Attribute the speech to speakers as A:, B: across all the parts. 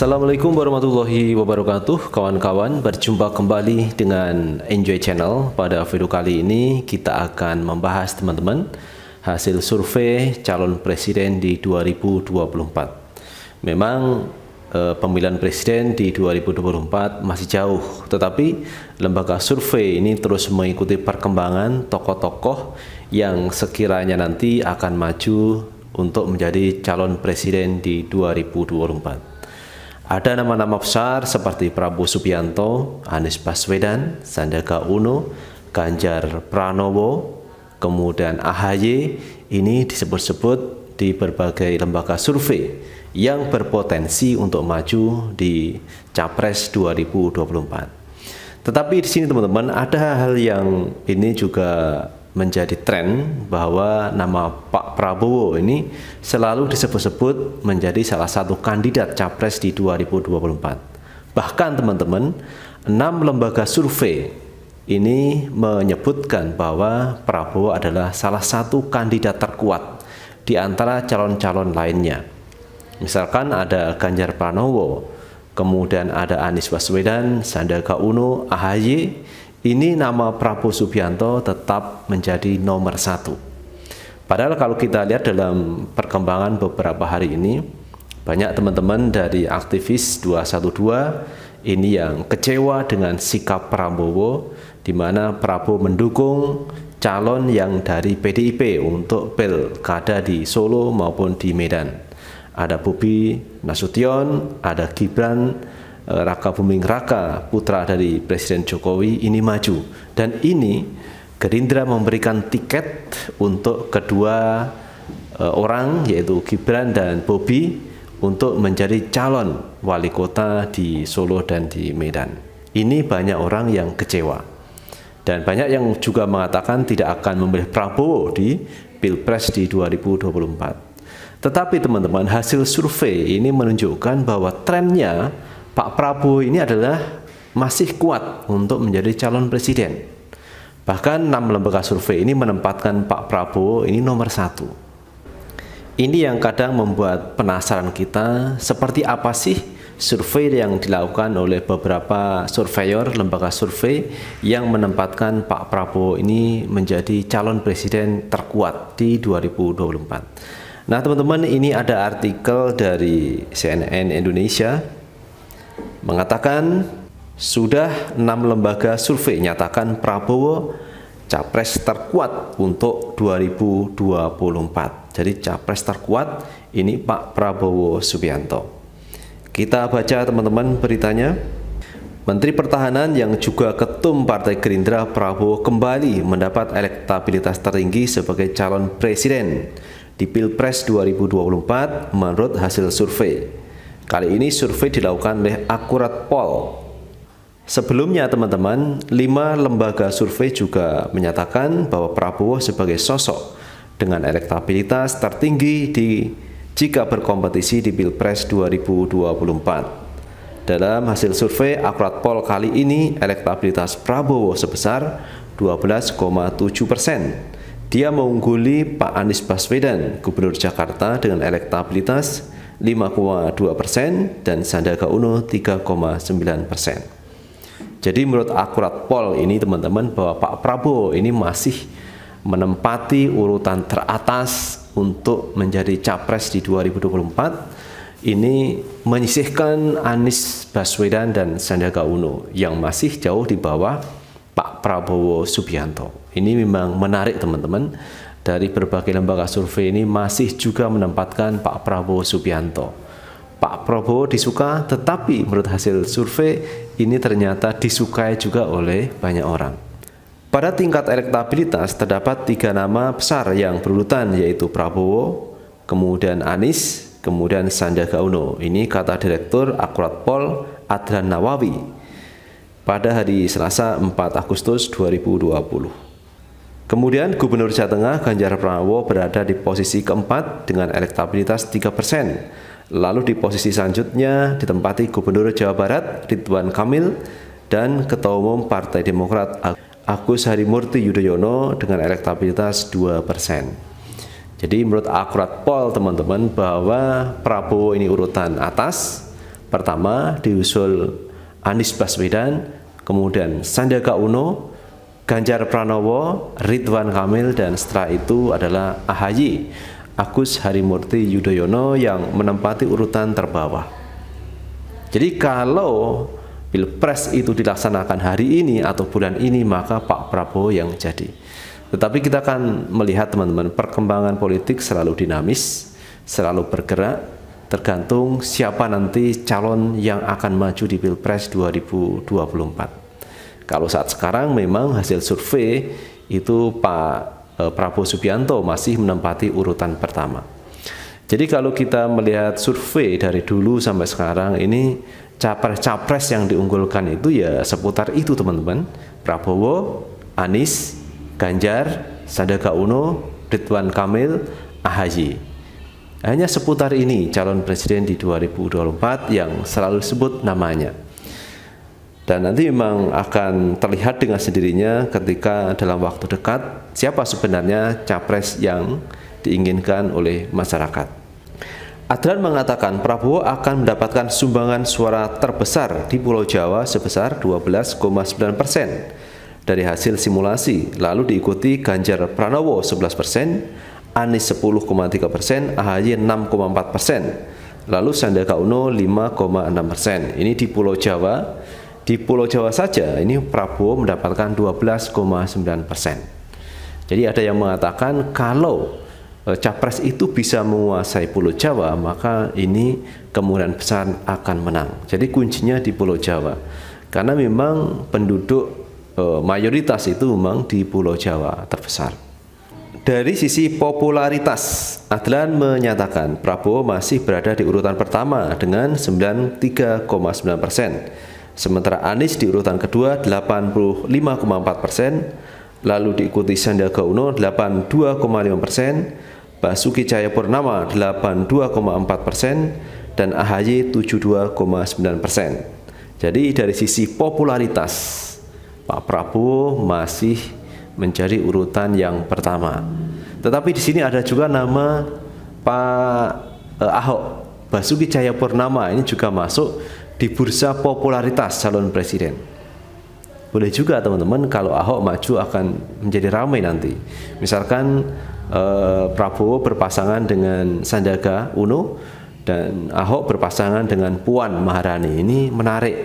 A: Assalamualaikum warahmatullahi wabarakatuh Kawan-kawan berjumpa kembali dengan Enjoy Channel Pada video kali ini kita akan membahas teman-teman Hasil survei calon presiden di 2024 Memang eh, pemilihan presiden di 2024 masih jauh Tetapi lembaga survei ini terus mengikuti perkembangan tokoh-tokoh Yang sekiranya nanti akan maju untuk menjadi calon presiden di 2024 ada nama-nama besar seperti Prabowo Subianto, Anies Baswedan, Sandiaga Uno, Ganjar Pranowo, kemudian AHY ini disebut-sebut di berbagai lembaga survei yang berpotensi untuk maju di Capres 2024. Tetapi di sini teman-teman ada hal yang ini juga menjadi tren bahwa nama Pak Prabowo ini selalu disebut-sebut menjadi salah satu kandidat capres di 2024. Bahkan teman-teman, enam lembaga survei ini menyebutkan bahwa Prabowo adalah salah satu kandidat terkuat di antara calon-calon lainnya. Misalkan ada Ganjar Pranowo, kemudian ada Anies Baswedan, Sandiaga Uno, Ahaye ini nama Prabowo Subianto tetap menjadi nomor satu. Padahal kalau kita lihat dalam perkembangan beberapa hari ini, banyak teman-teman dari aktivis 212 ini yang kecewa dengan sikap Prabowo, di mana Prabowo mendukung calon yang dari PDIP untuk pilkada di Solo maupun di Medan. Ada Bobi Nasution, ada Gibran, Eh, Raka Buming Raka, putra dari Presiden Jokowi ini maju dan ini Gerindra memberikan tiket untuk kedua eh, orang yaitu Gibran dan Bobi untuk menjadi calon wali kota di Solo dan di Medan. Ini banyak orang yang kecewa. Dan banyak yang juga mengatakan tidak akan memilih Prabowo di Pilpres di 2024. Tetapi teman-teman, hasil survei ini menunjukkan bahwa trennya Pak Prabowo ini adalah masih kuat untuk menjadi calon presiden. Bahkan enam lembaga survei ini menempatkan Pak Prabowo ini nomor satu. Ini yang kadang membuat penasaran kita seperti apa sih survei yang dilakukan oleh beberapa surveyor lembaga survei yang menempatkan Pak Prabowo ini menjadi calon presiden terkuat di 2024. Nah, teman-teman, ini ada artikel dari CNN Indonesia mengatakan sudah enam lembaga survei nyatakan Prabowo capres terkuat untuk 2024. Jadi capres terkuat ini Pak Prabowo Subianto. Kita baca teman-teman beritanya. Menteri Pertahanan yang juga ketum Partai Gerindra Prabowo kembali mendapat elektabilitas tertinggi sebagai calon presiden di Pilpres 2024 menurut hasil survei. Kali ini survei dilakukan oleh Akurat Pol. Sebelumnya teman-teman, lima lembaga survei juga menyatakan bahwa Prabowo sebagai sosok dengan elektabilitas tertinggi di jika berkompetisi di Pilpres 2024. Dalam hasil survei Akurat Pol kali ini, elektabilitas Prabowo sebesar 12,7 persen. Dia mengungguli Pak Anies Baswedan, Gubernur Jakarta dengan elektabilitas 5,2 persen dan Sandiaga Uno 3,9 persen. Jadi menurut akurat pol ini teman-teman bahwa Pak Prabowo ini masih menempati urutan teratas untuk menjadi capres di 2024 ini menyisihkan Anies Baswedan dan Sandiaga Uno yang masih jauh di bawah Pak Prabowo Subianto. Ini memang menarik teman-teman dari berbagai lembaga survei ini masih juga menempatkan Pak Prabowo Subianto. Pak Prabowo disuka, tetapi menurut hasil survei ini ternyata disukai juga oleh banyak orang. Pada tingkat elektabilitas terdapat tiga nama besar yang berurutan yaitu Prabowo, kemudian Anies, kemudian Sandiaga Uno. Ini kata Direktur Akurat Pol Adran Nawawi pada hari Selasa 4 Agustus 2020. Kemudian Gubernur Jawa Tengah Ganjar Pranowo berada di posisi keempat dengan elektabilitas 3 persen. Lalu di posisi selanjutnya ditempati Gubernur Jawa Barat Ridwan Kamil dan Ketua Umum Partai Demokrat Agus Harimurti Yudhoyono dengan elektabilitas 2 persen. Jadi menurut akurat pol teman-teman bahwa Prabowo ini urutan atas, pertama diusul Anies Baswedan, kemudian Sandiaga Uno, Ganjar Pranowo, Ridwan Kamil, dan setelah itu adalah AHY, Agus Harimurti Yudhoyono yang menempati urutan terbawah. Jadi kalau Pilpres itu dilaksanakan hari ini atau bulan ini maka Pak Prabowo yang jadi. Tetapi kita akan melihat teman-teman perkembangan politik selalu dinamis, selalu bergerak tergantung siapa nanti calon yang akan maju di Pilpres 2024. Kalau saat sekarang memang hasil survei itu Pak eh, Prabowo Subianto masih menempati urutan pertama. Jadi kalau kita melihat survei dari dulu sampai sekarang ini capres-capres yang diunggulkan itu ya seputar itu teman-teman. Prabowo, Anies, Ganjar, Sandiaga Uno, Ridwan Kamil, AHY. Hanya seputar ini calon presiden di 2024 yang selalu disebut namanya dan nanti memang akan terlihat dengan sendirinya ketika dalam waktu dekat siapa sebenarnya capres yang diinginkan oleh masyarakat. Adran mengatakan Prabowo akan mendapatkan sumbangan suara terbesar di Pulau Jawa sebesar 12,9 persen dari hasil simulasi, lalu diikuti Ganjar Pranowo 11 persen, Anies 10,3 persen, AHY 6,4 persen, lalu Sandiaga Uno 5,6 persen. Ini di Pulau Jawa di Pulau Jawa saja ini Prabowo mendapatkan 12,9 persen. Jadi ada yang mengatakan kalau eh, capres itu bisa menguasai Pulau Jawa maka ini kemungkinan besar akan menang. Jadi kuncinya di Pulau Jawa karena memang penduduk eh, mayoritas itu memang di Pulau Jawa terbesar. Dari sisi popularitas, Adlan menyatakan Prabowo masih berada di urutan pertama dengan 93,9 persen Sementara Anies di urutan kedua 85,4 persen, lalu diikuti Sandiaga Uno 82,5 persen, Basuki Cahayapurnama 82,4 persen, dan AHY 72,9 persen. Jadi dari sisi popularitas, Pak Prabowo masih menjadi urutan yang pertama. Tetapi di sini ada juga nama Pak eh, Ahok Basuki Cahayapurnama ini juga masuk di bursa popularitas calon presiden. Boleh juga teman-teman kalau Ahok maju akan menjadi ramai nanti. Misalkan eh, Prabowo berpasangan dengan Sandiaga Uno dan Ahok berpasangan dengan Puan Maharani. Ini menarik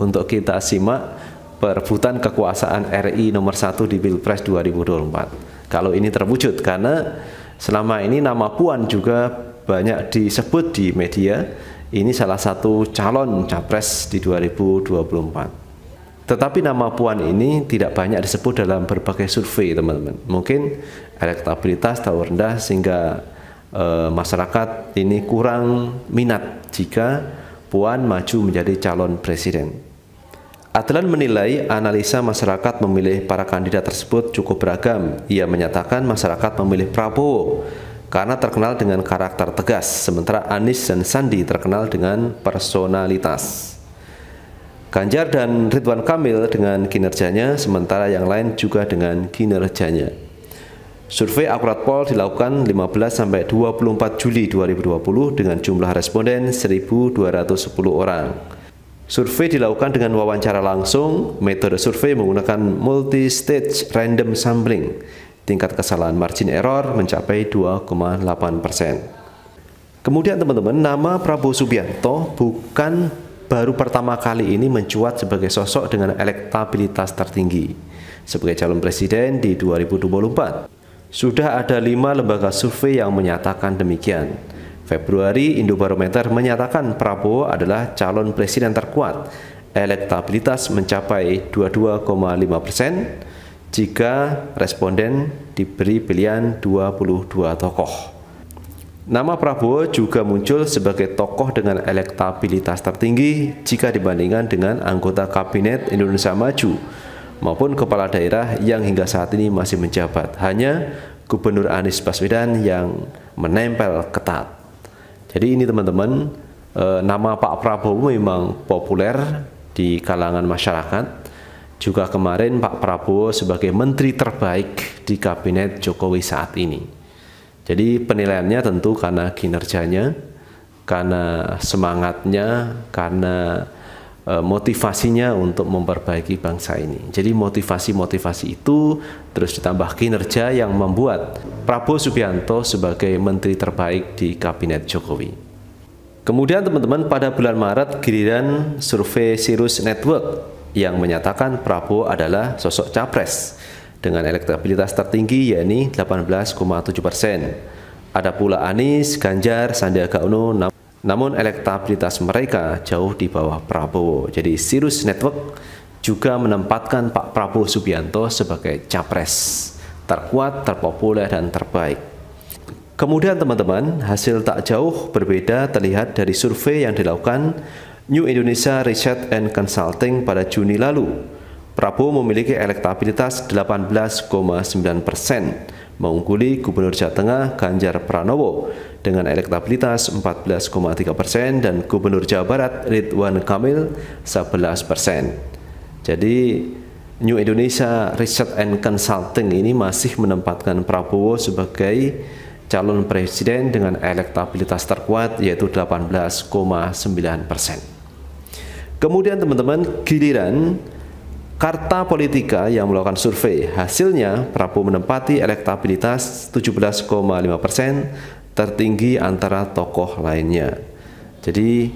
A: untuk kita simak perebutan kekuasaan RI nomor satu di Pilpres 2024. Kalau ini terwujud karena selama ini nama Puan juga banyak disebut di media ini salah satu calon capres di 2024. Tetapi nama Puan ini tidak banyak disebut dalam berbagai survei, teman-teman. Mungkin elektabilitas tahu rendah sehingga e, masyarakat ini kurang minat jika Puan maju menjadi calon presiden. Adlan menilai analisa masyarakat memilih para kandidat tersebut cukup beragam. Ia menyatakan masyarakat memilih Prabowo karena terkenal dengan karakter tegas, sementara Anies dan Sandi terkenal dengan personalitas. Ganjar dan Ridwan Kamil dengan kinerjanya, sementara yang lain juga dengan kinerjanya. Survei akurat pol dilakukan 15-24 Juli 2020 dengan jumlah responden 1.210 orang. Survei dilakukan dengan wawancara langsung, metode survei menggunakan multi-stage random sampling tingkat kesalahan margin error mencapai 2,8 persen. Kemudian teman-teman, nama Prabowo Subianto bukan baru pertama kali ini mencuat sebagai sosok dengan elektabilitas tertinggi sebagai calon presiden di 2024. Sudah ada lima lembaga survei yang menyatakan demikian. Februari, Indobarometer menyatakan Prabowo adalah calon presiden terkuat. Elektabilitas mencapai 22,5 persen jika responden diberi pilihan 22 tokoh. Nama Prabowo juga muncul sebagai tokoh dengan elektabilitas tertinggi jika dibandingkan dengan anggota Kabinet Indonesia Maju maupun kepala daerah yang hingga saat ini masih menjabat. Hanya Gubernur Anies Baswedan yang menempel ketat. Jadi ini teman-teman, eh, nama Pak Prabowo memang populer di kalangan masyarakat juga kemarin Pak Prabowo sebagai menteri terbaik di kabinet Jokowi saat ini. Jadi penilaiannya tentu karena kinerjanya, karena semangatnya, karena e, motivasinya untuk memperbaiki bangsa ini. Jadi motivasi-motivasi itu terus ditambah kinerja yang membuat Prabowo Subianto sebagai menteri terbaik di kabinet Jokowi. Kemudian teman-teman pada bulan Maret giliran survei Sirus Network yang menyatakan Prabowo adalah sosok capres dengan elektabilitas tertinggi yakni 18,7 persen. Ada pula Anies, Ganjar, Sandiaga Uno, nam namun elektabilitas mereka jauh di bawah Prabowo. Jadi Sirus Network juga menempatkan Pak Prabowo Subianto sebagai capres terkuat, terpopuler, dan terbaik. Kemudian teman-teman, hasil tak jauh berbeda terlihat dari survei yang dilakukan New Indonesia Research and Consulting pada Juni lalu. Prabowo memiliki elektabilitas 18,9 persen, mengungguli Gubernur Jawa Tengah Ganjar Pranowo dengan elektabilitas 14,3 persen dan Gubernur Jawa Barat Ridwan Kamil 11 persen. Jadi New Indonesia Research and Consulting ini masih menempatkan Prabowo sebagai calon presiden dengan elektabilitas terkuat yaitu 18,9 persen. Kemudian teman-teman giliran Karta Politika yang melakukan survei, hasilnya Prabowo menempati elektabilitas 17,5 persen, tertinggi antara tokoh lainnya. Jadi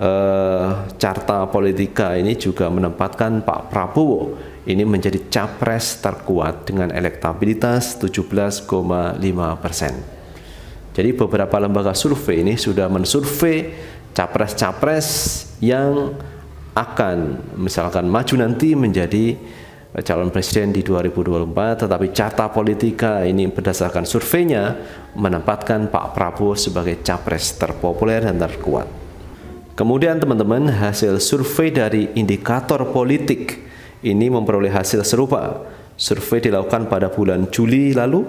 A: eh, carta politika ini juga menempatkan Pak Prabowo ini menjadi capres terkuat dengan elektabilitas 17,5 persen. Jadi beberapa lembaga survei ini sudah mensurvei capres-capres yang akan misalkan maju nanti menjadi calon presiden di 2024 tetapi carta politika ini berdasarkan surveinya menempatkan Pak Prabowo sebagai capres terpopuler dan terkuat. Kemudian teman-teman hasil survei dari indikator politik ini memperoleh hasil serupa. Survei dilakukan pada bulan Juli lalu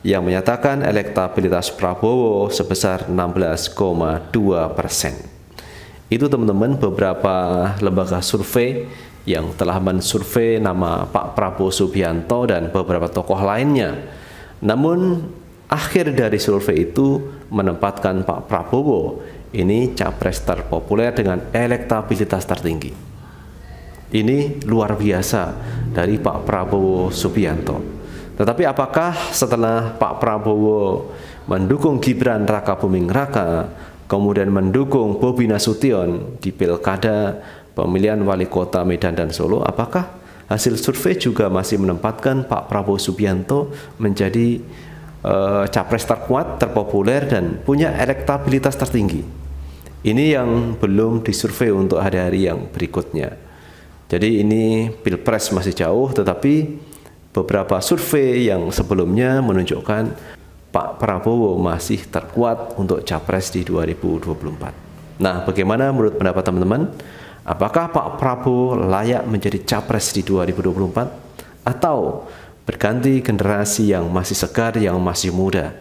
A: yang menyatakan elektabilitas Prabowo sebesar 16,2 persen. Itu teman-teman beberapa lembaga survei yang telah mensurvei nama Pak Prabowo Subianto dan beberapa tokoh lainnya. Namun akhir dari survei itu menempatkan Pak Prabowo ini capres terpopuler dengan elektabilitas tertinggi. Ini luar biasa dari Pak Prabowo Subianto. Tetapi apakah setelah Pak Prabowo mendukung Gibran Raka Buming Raka, kemudian mendukung Bobi Nasution di pilkada pemilihan wali kota Medan dan Solo, apakah hasil survei juga masih menempatkan Pak Prabowo Subianto menjadi uh, capres terkuat, terpopuler dan punya elektabilitas tertinggi? Ini yang belum disurvei untuk hari-hari yang berikutnya. Jadi ini pilpres masih jauh, tetapi beberapa survei yang sebelumnya menunjukkan Pak Prabowo masih terkuat untuk capres di 2024. Nah, bagaimana menurut pendapat teman-teman? Apakah Pak Prabowo layak menjadi capres di 2024 atau berganti generasi yang masih segar yang masih muda?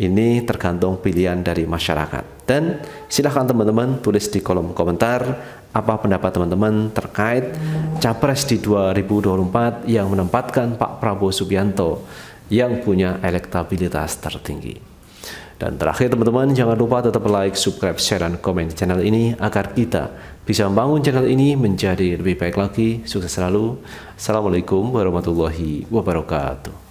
A: Ini tergantung pilihan dari masyarakat. Dan silahkan teman-teman tulis di kolom komentar apa pendapat teman-teman terkait capres di 2024 yang menempatkan Pak Prabowo Subianto yang punya elektabilitas tertinggi. Dan terakhir teman-teman jangan lupa tetap like, subscribe, share, dan komen di channel ini agar kita bisa membangun channel ini menjadi lebih baik lagi. Sukses selalu. Assalamualaikum warahmatullahi wabarakatuh.